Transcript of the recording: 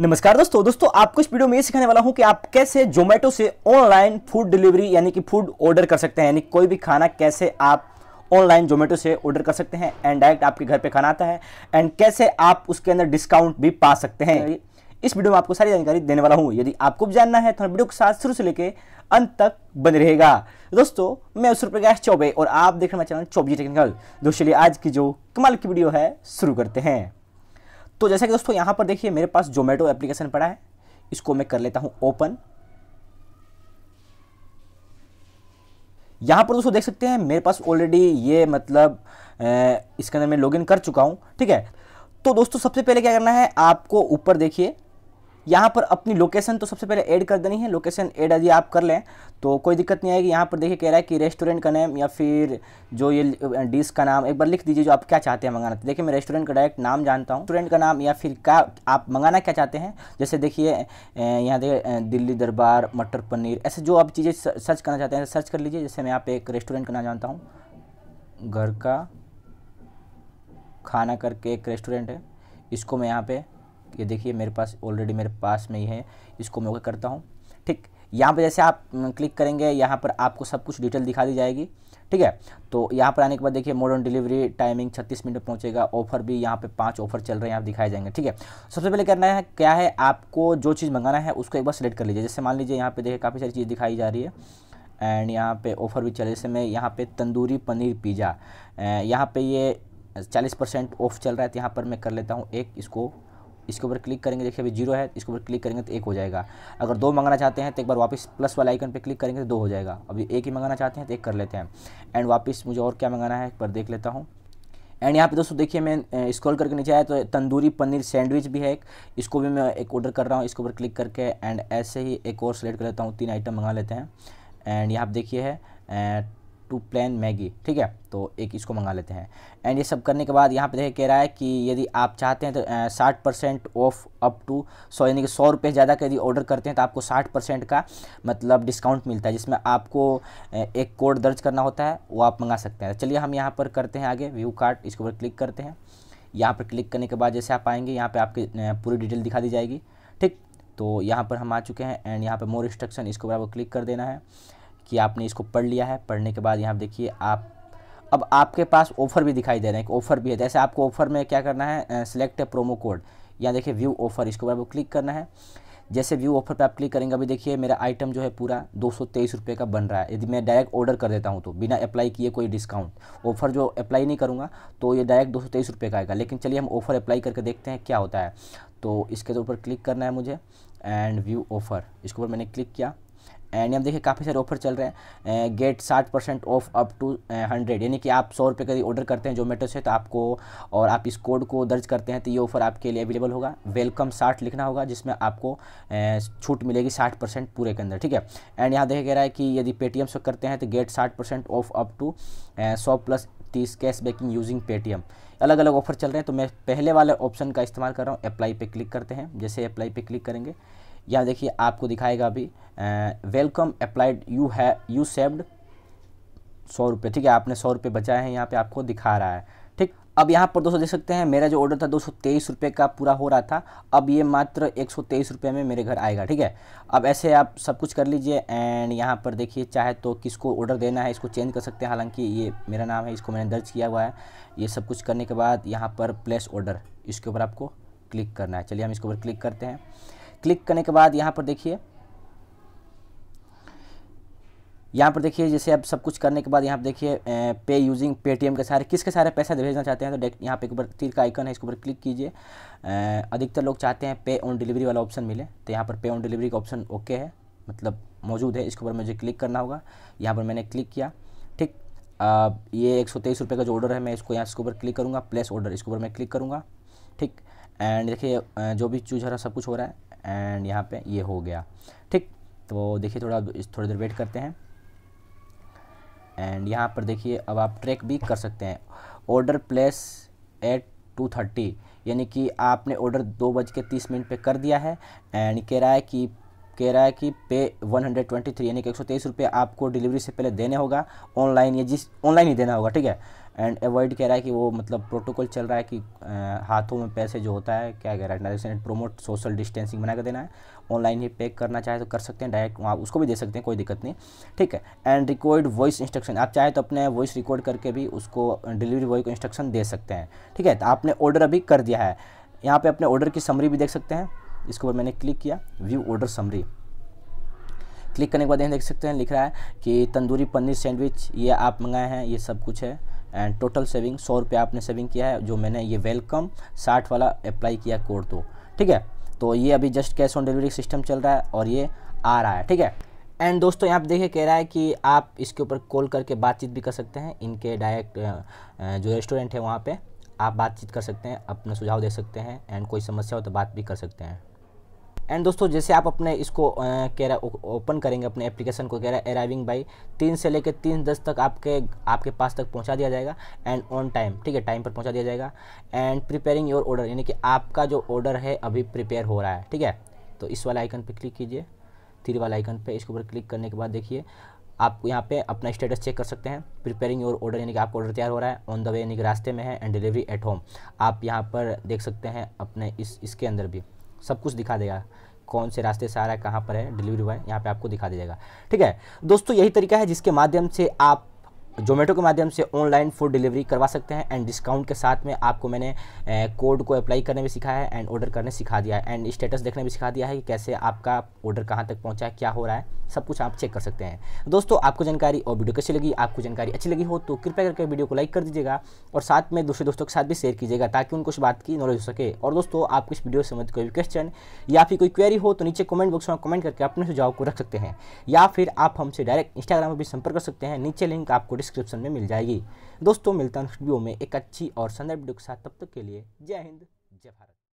नमस्कार दोस्तों दोस्तों आपको इस वीडियो में ये सिखाने वाला हूँ कि आप कैसे जोमेटो से ऑनलाइन फूड डिलीवरी यानी कि फूड ऑर्डर कर सकते हैं यानी कोई भी खाना कैसे आप ऑनलाइन जोमेटो से ऑर्डर कर सकते हैं एंड डायरेक्ट आपके घर पे खाना आता है एंड कैसे आप उसके अंदर डिस्काउंट भी पा सकते हैं इस वीडियो में आपको सारी जानकारी देने वाला हूँ यदि आपको भी जानना है तो वीडियो के साथ शुरू से लेकर अंत तक बन रहेगा दोस्तों मैं उस प्रकाश चौबे और आप देख रहे हैं चैनल चौबी टेक्निकल दोस्तों आज की जो कमाल की वीडियो है शुरू करते हैं तो जैसा कि दोस्तों यहाँ पर देखिए मेरे पास जोमेटो एप्लीकेशन पड़ा है इसको मैं कर लेता हूँ ओपन यहाँ पर दोस्तों देख सकते हैं मेरे पास ऑलरेडी ये मतलब इसके अंदर मैं लॉगिन कर चुका हूँ ठीक है तो दोस्तों सबसे पहले क्या करना है आपको ऊपर देखिए यहाँ पर अपनी लोकेशन तो सबसे पहले ऐड कर देनी है लोकेशन ऐड यदि आप कर लें तो कोई दिक्कत नहीं आएगी यहाँ पर देखिए कह रहा है कि रेस्टोरेंट का नेम या फिर जो ये डिश का नाम एक बार लिख दीजिए जो आप क्या चाहते हैं मंगाना तो देखिए मैं रेस्टोरेंट का डायरेक्ट नाम जानता हूँ रेस्टोरेंट का नाम या फिर क्या आप मंगाना क्या चाहते हैं जैसे देखिए यहाँ देखिए दिल्ली दरबार मटर पनीर ऐसे जो आप चीज़ें सर्च करना चाहते हैं सर्च कर लीजिए जैसे मैं आप एक रेस्टोरेंट का नाम जानता हूँ घर का खाना करके एक रेस्टोरेंट है इसको मैं यहाँ पर ये देखिए मेरे पास ऑलरेडी मेरे पास में ही है इसको मैं ओके करता हूँ ठीक यहाँ पर जैसे आप क्लिक करेंगे यहाँ पर आपको सब कुछ डिटेल दिखा दी जाएगी ठीक है तो यहाँ पर आने के बाद देखिए मॉडर्न डिलीवरी टाइमिंग 36 मिनट पहुँचेगा ऑफर भी यहाँ पे पांच ऑफर चल रहे हैं आप दिखाए जाएंगे ठीक है सबसे पहले करना है क्या है आपको जो चीज़ मंगाना है उसको एक बार सेलेक्ट कर लीजिए जैसे मान लीजिए यहाँ पे देखिए काफ़ी सारी चीज़ दिखाई जा रही है एंड यहाँ पे ऑफर भी चले जैसे मैं यहाँ पे तंदूरी पनीर पिज़्ज़ा यहाँ पर ये चालीस परसेंट ऑफ चल रहा है तो यहाँ पर मैं कर लेता हूँ एक इसको इसके ऊपर क्लिक करेंगे देखिए अभी जीरो है इसके ऊपर क्लिक करेंगे तो एक हो जाएगा अगर दो मंगाना चाहते हैं तो एक बार वापस प्लस वाला आइकन पर क्लिक करेंगे तो दो हो जाएगा अभी एक ही मंगाना चाहते हैं तो एक कर लेते हैं एंड वापस मुझे और क्या मंगाना है एक बार देख लेता हूँ एंड यहाँ पे दोस्तों देखिए मैं स्क्रॉल करके नीचे आया तो तंदूरी पनीर सैंडविच भी है एक इसको भी मैं एक ऑर्डर कर रहा हूँ इसके ऊपर क्लिक करके एंड ऐसे ही एक और सेलेक्ट कर लेता हूँ तीन आइटम मंगा लेते हैं एंड यहाँ पे देखिए है टू प्लान मैगी ठीक है तो एक इसको मंगा लेते हैं एंड ये सब करने के बाद यहाँ पे देखिए कह रहा है कि यदि आप चाहते हैं तो साठ परसेंट ऑफ अप टू सौ यानी कि सौ रुपये ज़्यादा का यदि ऑर्डर करते हैं तो आपको साठ परसेंट का मतलब डिस्काउंट मिलता है जिसमें आपको एक कोड दर्ज करना होता है वो आप मंगा सकते हैं चलिए हम यहाँ पर करते हैं आगे व्यू कार्ड इसके ऊपर क्लिक करते हैं यहाँ पर क्लिक करने के बाद जैसे आप आएँगे यहाँ पर आपकी पूरी डिटेल दिखा दी जाएगी ठीक तो यहाँ पर हम आ चुके हैं एंड यहाँ पर मोर इंस्ट्रक्शन इसके ऊपर आपको क्लिक कर देना है कि आपने इसको पढ़ लिया है पढ़ने के बाद यहाँ देखिए आप अब आपके पास ऑफ़र भी दिखाई दे रहे हैं ऑफ़र भी है जैसे आपको ऑफ़र में क्या करना है सेलेक्ट प्रोमो कोड या देखिए व्यू ऑफ़र इसको आपको क्लिक करना है जैसे व्यू ऑफर पे आप क्लिक करेंगे अभी देखिए मेरा आइटम जो है पूरा दो सौ का बन रहा है यदि मैं डायरेक्ट ऑर्डर कर देता हूँ तो बिना अप्लाई किए कोई डिस्काउंट ऑफर जो अप्लाई नहीं करूँगा तो ये डायरेक्ट दो सौ का आएगा लेकिन चलिए हम ऑफ़र अप्लाई करके देखते हैं क्या होता है तो इसके ऊपर क्लिक करना है मुझे एंड व्यू ऑफ़र इसके ऊपर मैंने क्लिक किया एंड यहाँ देखिए काफ़ी सारे ऑफर चल रहे हैं गेट साठ percent off up to hundred यानी कि आप सौ रुपये का ऑर्डर करते हैं जोमेटो से तो आपको और आप इस कोड को दर्ज करते हैं तो ये ऑफर आपके लिए अवेलेबल होगा वेलकम साठ लिखना होगा जिसमें आपको छूट मिलेगी साठ परसेंट पूरे के अंदर ठीक है एंड यहाँ देखा कह रहा है कि यदि पेटीएम से करते हैं तो गेट साठ परसेंट ऑफ अप टू सौ प्लस तीस कैश बैकिंग यूजिंग पेटीएम अलग अलग ऑफर चल रहे हैं तो मैं पहले वाले ऑप्शन का इस्तेमाल कर रहा हूँ अप्लाई पे क्लिक करते हैं जैसे अप्लाई पे क्लिक करेंगे यहाँ देखिए आपको दिखाएगा अभी वेलकम अप्लाइड यू है यू सेव्ड सौ रुपये ठीक है आपने सौ रुपये बचाए हैं यहाँ पे आपको दिखा रहा है ठीक अब यहाँ पर दोस्तों देख सकते हैं मेरा जो ऑर्डर था दो सौ का पूरा हो रहा था अब ये मात्र एक सौ में मेरे घर आएगा ठीक है अब ऐसे आप सब कुछ कर लीजिए एंड यहाँ पर देखिए चाहे तो किसको ऑर्डर देना है इसको चेंज कर सकते हैं हालांकि ये मेरा नाम है इसको मैंने दर्ज किया हुआ है ये सब कुछ करने के बाद यहाँ पर प्लेस ऑर्डर इसके ऊपर आपको क्लिक करना है चलिए हम इसके ऊपर क्लिक करते हैं क्लिक करने के बाद यहाँ पर देखिए यहाँ पर देखिए जैसे अब सब कुछ करने के बाद यहाँ पर देखिए पे यूजिंग पेटीएम के सारे किसके सारे पैसा भेजना चाहते हैं तो यहाँ पे एक ऊपर तीर का आइकन है इसके ऊपर क्लिक कीजिए अधिकतर लोग चाहते हैं पे ऑन डिलीवरी वाला ऑप्शन मिले तो यहाँ पर पे ऑन डिलीवरी का ऑप्शन ओके है मतलब मौजूद है इसके ऊपर मुझे क्लिक करना होगा यहाँ पर मैंने क्लिक किया ठीक ये एक सौ तेईस रुपये का जो ऑर्डर है मैं इसको यहाँ इसके ऊपर क्लिक करूँगा प्लेस ऑर्डर इसके ऊपर मैं क्लिक करूँगा ठीक एंड देखिए जो भी चूज हो रहा है सब कुछ हो रहा है एंड यहाँ पे ये हो गया ठीक तो देखिए थोड़ा थोड़ी देर वेट करते हैं एंड यहाँ पर देखिए अब आप ट्रैक भी कर सकते हैं order place at two thirty यानी कि आपने ऑर्डर दो बज के तीस मिनट पर कर दिया है एंड कह रहा है कि कह रहा है कि पे वन हंड्रेड ट्वेंटी थ्री यानी कि एक सौ तेईस रुपये आपको डिलीवरी से पहले देने होगा ऑनलाइन या जिस ऑनलाइन ही देना होगा ठीक है एंड अवॉइड कह रहा है कि वो मतलब प्रोटोकॉल चल रहा है कि आ, हाथों में पैसे जो होता है क्या कह रहा है डायरेक्शन प्रोमोट सोशल डिस्टेंसिंग बना कर देना है ऑनलाइन ही पैक करना चाहे तो कर सकते हैं डायरेक्ट वहाँ उसको भी दे सकते हैं कोई दिक्कत नहीं ठीक है एंड रिकॉर्ड वॉइस इंस्ट्रक्शन आप चाहे तो अपने वॉइस रिकॉर्ड करके भी उसको डिलीवरी बॉय को इंस्ट्रक्शन दे सकते हैं ठीक है तो आपने ऑर्डर अभी कर दिया है यहाँ पर अपने ऑर्डर की समरी भी देख सकते हैं इसके ऊपर मैंने क्लिक किया व्यू ऑर्डर समरी क्लिक करने के बाद यहाँ देख सकते हैं लिख रहा है कि तंदूरी पनीर सैंडविच ये आप मंगाए हैं ये सब कुछ है एंड टोटल सेविंग सौ रुपया आपने सेविंग किया है जो मैंने ये वेलकम साठ वाला अप्लाई किया कोड तो ठीक है तो ये अभी just cash on delivery system चल रहा है और ये आ रहा है ठीक है एंड दोस्तों यहाँ पे देखिए कह रहा है कि आप इसके ऊपर कॉल करके बातचीत भी कर सकते हैं इनके डायरेक्ट जो रेस्टोरेंट है वहाँ पर आप बातचीत कर सकते हैं अपना सुझाव दे सकते हैं एंड कोई समस्या हो तो बात भी कर सकते हैं एंड दोस्तों जैसे आप अपने इसको कह रहा ओपन करेंगे अपने एप्लीकेशन को कह रहा है अराइविंग बाई तीन से लेकर तीन दस तक आपके आपके पास तक पहुंचा दिया जाएगा एंड ऑन टाइम ठीक है टाइम पर पहुंचा दिया जाएगा एंड प्रिपेयरिंग योर ऑर्डर यानी कि आपका जो ऑर्डर है अभी प्रिपेयर हो रहा है ठीक है तो इस वाला आइकन पर क्लिक कीजिए थ्री वाला आइकन पर इसके ऊपर क्लिक करने के बाद देखिए आप यहाँ पे अपना स्टेटस चेक कर सकते हैं प्रिपेयरिंग योर ऑर्डर यानी कि आपका ऑर्डर तैयार हो रहा है ऑन द वे यानी कि रास्ते में है एंड डिलीवरी एट होम आप यहाँ पर देख सकते हैं अपने इस इसके अंदर भी सब कुछ दिखा देगा कौन से रास्ते से आ रहा है कहाँ पर है डिलीवरी बॉय यहाँ पे आपको दिखा दीजिएगा ठीक है दोस्तों यही तरीका है जिसके माध्यम से आप जोमेटो के माध्यम से ऑनलाइन फूड डिलीवरी करवा सकते हैं एंड डिस्काउंट के साथ में आपको मैंने कोड को अप्लाई करने भी सिखाया है एंड ऑर्डर करने सिखा दिया है एंड स्टेटस देखने भी सिखा दिया है कि कैसे आपका ऑर्डर कहाँ तक पहुँचा है क्या हो रहा है सब कुछ आप चेक कर सकते हैं दोस्तों आपको जानकारी और वीडियो कैसी लगी आपको जानकारी अच्छी लगी हो तो कृपया करके वीडियो को लाइक कर दीजिएगा और साथ में दूसरे दोस्तों के साथ भी शेयर कीजिएगा ताकि उनको उस बात की नॉलेज हो सके और दोस्तों आप इस वीडियो से संबंधित कोई भी क्वेश्चन या फिर कोई क्वेरी हो तो नीचे कमेंट बॉक्स में कमेंट करके अपने सुझाव को रख सकते हैं या फिर आप हमसे डायरेक्ट इंस्टाग्राम पर भी संपर्क कर सकते हैं नीचे लिंक आपको डिस्क्रिप्शन में मिल जाएगी दोस्तों मिलता है वीडियो में एक अच्छी और संदर्भ वीडियो के साथ तब तक के लिए जय हिंद जय भारत